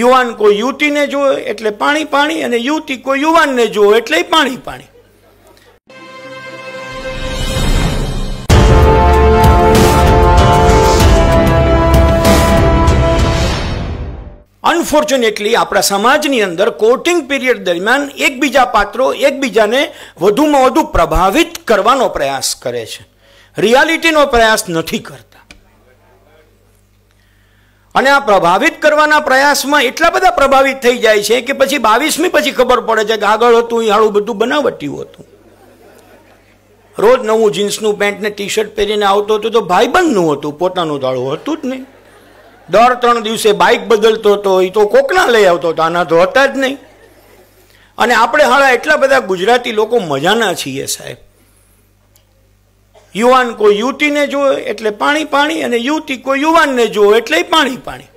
યુવાન કોઈ યુવતીને જોવે એટલે પાણી પાણી અને યુવતી કોઈ યુવાનને જોવે એટલે પાણી પાણી અનફોર્ચ્યુનેટલી આપણા સમાજની અંદર કોર્ટિંગ પીરિયડ દરમિયાન એકબીજા પાત્રો એકબીજાને વધુમાં વધુ પ્રભાવિત કરવાનો પ્રયાસ કરે છે રિયાલિટીનો પ્રયાસ નથી કરતા અને આ પ્રભાવિત કરવાના પ્રયાસમાં એટલા બધા પ્રભાવિત થઈ જાય છે કે પછી બાવીસમી પછી ખબર પડે છે કે આગળ હતું એ હાળું બધું બનાવટ્યું હતું રોજ નવું જીન્સનું પેન્ટ ને ટી શર્ટ પહેરીને આવતો હતો તો ભાઈબંધનું હતું પોતાનું તાળું હતું જ નહીં દર ત્રણ દિવસે બાઇક બદલતો હતો એ તો કોકના લઈ આવતો હતો આના તો હતા જ નહીં અને આપણે હાળા એટલા બધા ગુજરાતી લોકો મજાના છીએ સાહેબ યુવાન કોઈ યુવતીને જોવે એટલે પાણી પાણી અને યુવતી કોઈ યુવાનને જુઓ એટલે પાણી પાણી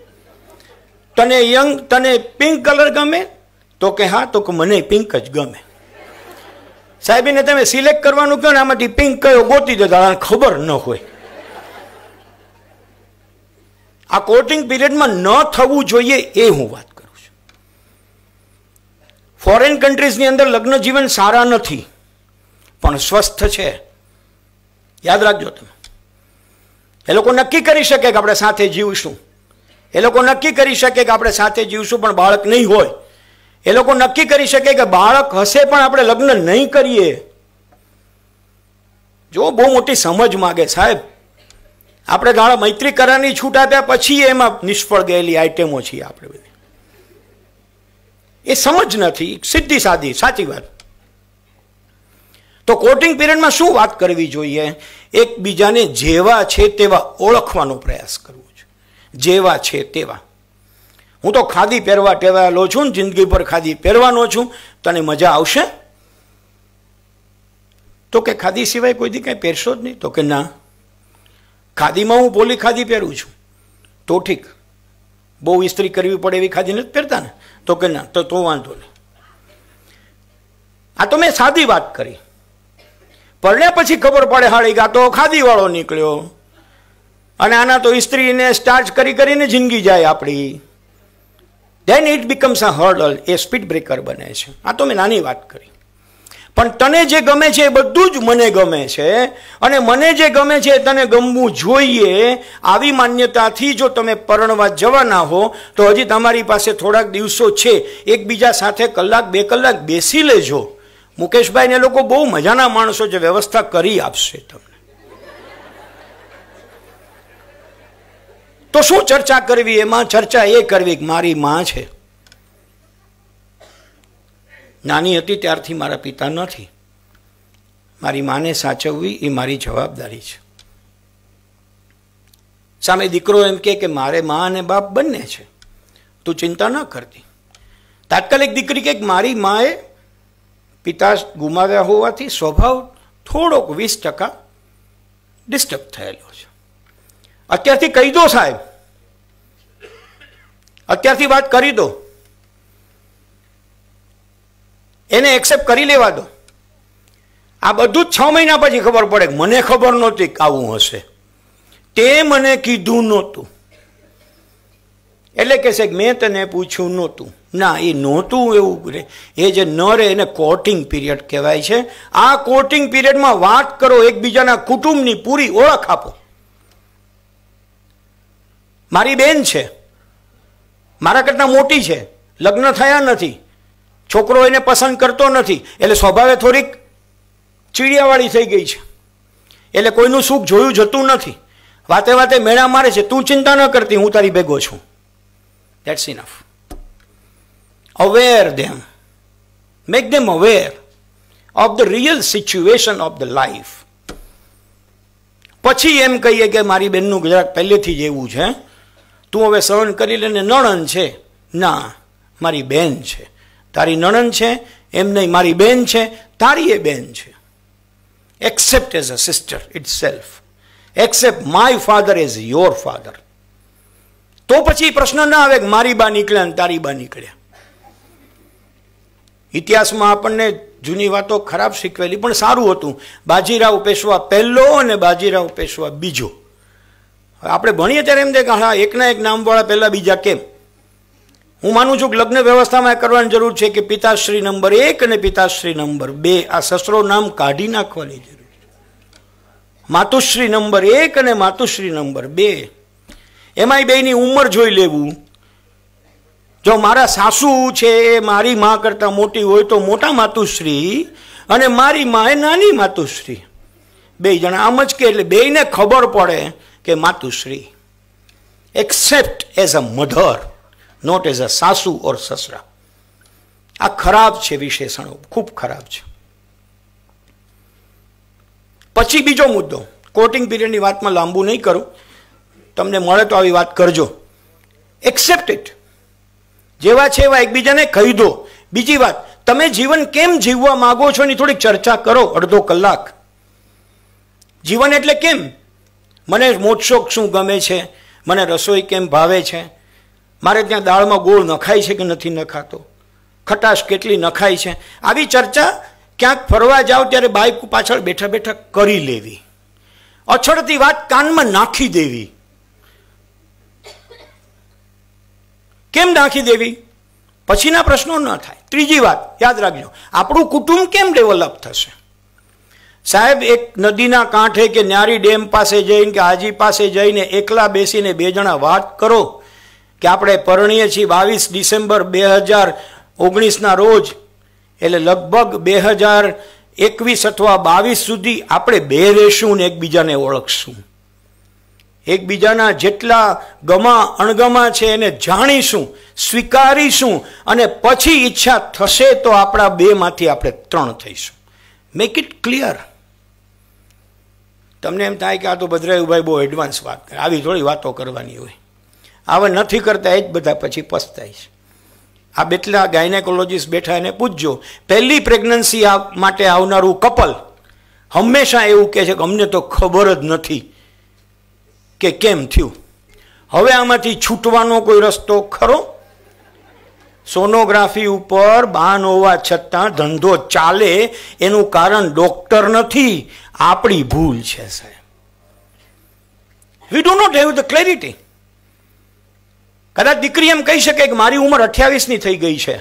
તને યંગ તને પિંક કલર ગમે તો કે હા તો કે મને પિંક જ ગમે સાહેબ એને તમે સિલેક્ટ કરવાનું કહો ને આમાંથી પિંક કયો ગોતી દેતા ખબર ન હોય આ કોટિંગ પીરિયડમાં ન થવું જોઈએ એ હું વાત કરું છું ફોરેન કન્ટ્રીઝની અંદર લગ્ન જીવન સારા નથી પણ સ્વસ્થ છે યાદ રાખજો તમે એ લોકો નક્કી કરી શકે કે આપણે સાથે જીવશું એ લોકો નક્કી કરી શકે કે આપણે સાથે જીવશું પણ બાળક નહીં હોય એ લોકો નક્કી કરી શકે કે બાળક હશે પણ આપણે લગ્ન નહીં કરીએ જો બહુ મોટી સમજ માગે સાહેબ આપણે ગાળા મૈત્રી કરવાની છૂટ આપ્યા પછી એમાં નિષ્ફળ ગયેલી આઈટેમો છીએ આપણે બધી એ સમજ નથી સીધી સાધી સાચી વાત તો કોટિંગ પીરિયડમાં શું વાત કરવી જોઈએ એકબીજાને જેવા છે તેવા ઓળખવાનો પ્રયાસ કરવો જોઈએ જેવા છે તેવા હું તો ખાદી પહેરવા ટેવાયેલો છું જિંદગી પર ખાદી પહેરવાનો છું તને મજા આવશે તો કે ખાદી સિવાય કોઈ દી કાંઈ પહેરશો જ નહીં તો કે ના ખાદીમાં હું બોલી ખાદી પહેરું છું તો ઠીક બહુ ઇસ્ત્રી કરવી પડે એવી ખાદી નથી પહેરતા ને તો કે ના તો તો વાંધો નહીં આ તો મેં સાદી વાત કરી પરણ્યા પછી ખબર પડે હાળી ગાતો ખાદીવાળો નીકળ્યો અને આના તો ઇસ્ત્રીને સ્ટાર્ચ કરી કરીને જિંદગી જાય આપણી then it becomes a hurdle એ સ્પીડ બ્રેકર બને છે આ તો મેં નાની વાત કરી પણ તને જે ગમે છે એ બધું જ મને ગમે છે અને મને જે ગમે છે તને ગમવું જોઈએ આવી માન્યતાથી જો તમે પરણવા જવાના હો તો હજી તમારી પાસે થોડાક દિવસો છે એકબીજા સાથે કલાક બે કલાક બેસી લેજો મુકેશભાઈ ને લોકો બહુ મજાના માણસો જે વ્યવસ્થા કરી આપશે તમને તો શું ચર્ચા કરવી એમાં ચર્ચા એ કરવી કે મારી માં છે નાની હતી ત્યારથી મારા પિતા નથી મારી માને સાચવવી એ મારી જવાબદારી છે સામે દીકરો એમ કે મારે મા અને બાપ બંને છે તું ચિંતા ન કરતી તાત્કાલિક દીકરી કે મારી માએ પિતા ગુમાવ્યા હોવાથી સ્વભાવ થોડોક વીસ ટકા ડિસ્ટર્બ થયેલો છે અત્યારથી કહી દો સાહેબ અત્યારથી વાત કરી દો એને એક્સેપ્ટ કરી લેવા દો આ બધું જ છ મહિના પછી ખબર પડે મને ખબર નહોતી કે આવું હશે તે મને કીધું નહોતું એટલે કે છે મેં તને પૂછ્યું નહોતું ના એ નહોતું એવું એ જે ન રહે એને કોટિંગ પીરિયડ કહેવાય છે આ કોટિંગ પીરિયડમાં વાત કરો એકબીજાના કુટુંબની પૂરી ઓળખ આપો મારી બેન છે મારા કરતાં મોટી છે લગ્ન થયા નથી છોકરો એને પસંદ કરતો નથી એટલે સ્વભાવે થોડીક ચીડિયાવાળી થઈ ગઈ છે એટલે કોઈનું સુખ જોયું જતું નથી વાતે વાતે મેળા મારે છે તું ચિંતા ન કરતી હું તારી ભેગો છું that's enough aware them, make them aware of the real situation of the life. પછી એમ કહીએ કે મારી બેનનું ગુજરાત પહેલેથી જ એવું છે તું હવે સહન કરી લેને નણંદ છે ના મારી બેન છે તારી નણંદ છે એમ નહીં મારી બેન છે તારી એ બેન છે accept as a sister itself accept my father as your father તો પછી પ્રશ્ન ના આવે કે મારી બા નીકળ્યા ને તારી બા નીકળ્યા ઇતિહાસમાં આપણને જૂની વાતો ખરાબ શીખવેલી પણ સારું હતું બાજીરાવ પેશવા પહેલો અને બાજીરાવ પેશવા બીજો આપણે ભણીએ ત્યારે એમ થાય કે હા એકના એક નામવાળા પહેલાં બીજા કેમ હું માનું છું કે લગ્ન વ્યવસ્થામાં કરવાની જરૂર છે કે પિતાશ્રી નંબર એક અને પિતાશ્રી નંબર બે આ સસરો નામ કાઢી નાખવાની જરૂર છે માતુશ્રી નંબર એક અને માતુશ્રી નંબર બે એમાંય બેની ઉંમર જોઈ લેવું જો મારા સાસુ છે એ મારી મા કરતાં મોટી હોય તો મોટા માતુશ્રી અને મારી મા એ નાની માતુશ્રી બે જણા આમ જ કે એટલે બેયને ખબર પડે કે માતુશ્રી accept as a mother not as a સાસુ ઓર સસરા આ ખરાબ છે વિશેષણો ખૂબ ખરાબ છે પછી બીજો મુદ્દો કોટિંગ પીરિયડની વાતમાં લાંબુ નહીં કરું તમને મળે તો આવી વાત કરજો એક્સેપ્ટ ઇટ જેવા છે એવા એકબીજાને કહી દો બીજી વાત તમે જીવન કેમ જીવવા માગો છો એની થોડીક ચર્ચા કરો અડધો કલાક જીવન એટલે કેમ મને મોટશોક શું ગમે છે મને રસોઈ કેમ ભાવે છે મારે ત્યાં દાળમાં ગોળ નખાય છે કે નથી નખાતો ખટાશ કેટલી નખાય છે આવી ચર્ચા ક્યાંક ફરવા જાઓ ત્યારે બાઇક પાછળ બેઠા બેઠા કરી લેવી અછડતી વાત કાનમાં નાખી દેવી કેમ નાખી દેવી પછીના પ્રશ્નો ન થાય ત્રીજી વાત યાદ રાખજો આપણું કુટુંબ કેમ ડેવલપ થશે સાહેબ એક નદીના કાંઠે કે ન્યારી ડેમ પાસે જઈને કે હાજી પાસે જઈને એકલા બેસીને બે જણા વાત કરો કે આપણે પરણીએ છીએ બાવીસ ડિસેમ્બર બે હજાર ઓગણીસના રોજ એટલે લગભગ બે હજાર એકવીસ અથવા બાવીસ સુધી આપણે બે રહેશું ને એકબીજાને ઓળખશું એકબીજાના જેટલા ગમા અણગમા છે એને જાણીશું સ્વીકારીશું અને પછી ઈચ્છા થશે તો આપણા બેમાંથી આપણે ત્રણ થઈશું મેક ઇટ ક્લિયર તમને એમ થાય કે આ તો ભદ્રાયુભાઈ બહુ એડવાન્સ વાત કરે આવી થોડી વાતો કરવાની હોય આવે નથી કરતા એ જ બધા પછી પસ્તાય છે આ બેટલા ગાયનેકોલોજીસ્ટ બેઠા એને પૂછજો પહેલી પ્રેગ્નન્સી માટે આવનારું કપલ હંમેશા એવું કહે છે કે અમને તો ખબર જ નથી કે કેમ થયું હવે આમાંથી છૂટવાનો કોઈ રસ્તો ખરો સોનોગ્રાફી ઉપર બાન હોવા છતાં ધંધો ચાલે એનું કારણ ડોક્ટર નથી આપણી ભૂલ છે સાહેબ we do not have the clarity કદાચ દીકરી એમ કહી શકે કે મારી ઉંમર અઠ્યાવીસની થઈ ગઈ છે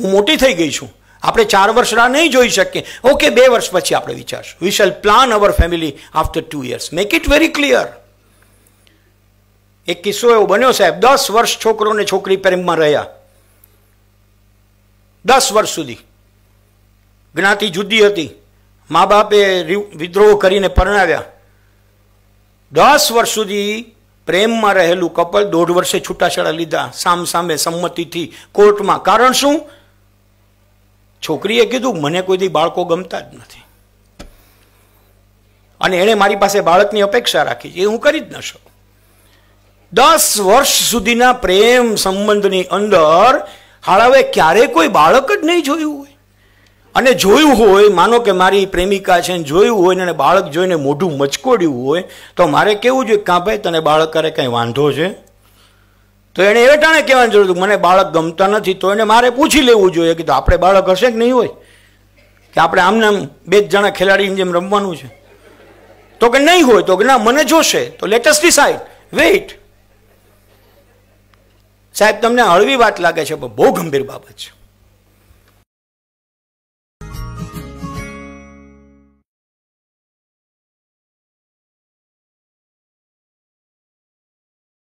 હું મોટી થઈ ગઈ છું આપણે ચાર વર્ષ રાહ નહીં જોઈ શકીએ ઓકે બે વર્ષ પછી આપણે વિચારશું we shall plan our family after two years make it very clear એક કિસ્સો એવો બન્યો સાહેબ દસ વર્ષ છોકરો ને છોકરી પ્રેમમાં રહ્યા દસ વર્ષ સુધી જ્ઞાતિ જુદી હતી મા બાપે વિદ્રોહ કરીને પરણાવ્યા દસ વર્ષ સુધી પ્રેમમાં રહેલું કપલ દોઢ વર્ષે છૂટાછેડા લીધા સામ સામે સંમતિથી કોર્ટમાં કારણ શું છોકરીએ કીધું મને કોઈ દી બાળકો ગમતા જ નથી અને એણે મારી પાસે બાળકની અપેક્ષા રાખી છે એ હું કરી જ ન શકું દસ વર્ષ સુધીના પ્રેમ સંબંધની અંદર હાળાવે ક્યારેય કોઈ બાળક જ નહીં જોયું હોય અને જોયું હોય માનો કે મારી પ્રેમિકા છે જોયું હોય અને બાળક જોઈને મોઢું મચકોડ્યું હોય તો મારે કેવું જોઈએ કાં ભાઈ તને બાળક કરે કંઈ વાંધો છે તો એણે એ ટાણે કહેવાની જરૂર મને બાળક ગમતા નથી તો એને મારે પૂછી લેવું જોઈએ કે તો આપણે બાળક હશે કે નહીં હોય કે આપણે આમને આમ બે જ જણા ખેલાડીની જેમ રમવાનું છે તો કે નહીં હોય તો કે ના મને જોશે તો લેટેસ્ટ ડિસાઇડ વેઇટ સાહેબ તમને હળવી વાત લાગે છે પણ બહુ ગંભીર બાબત છે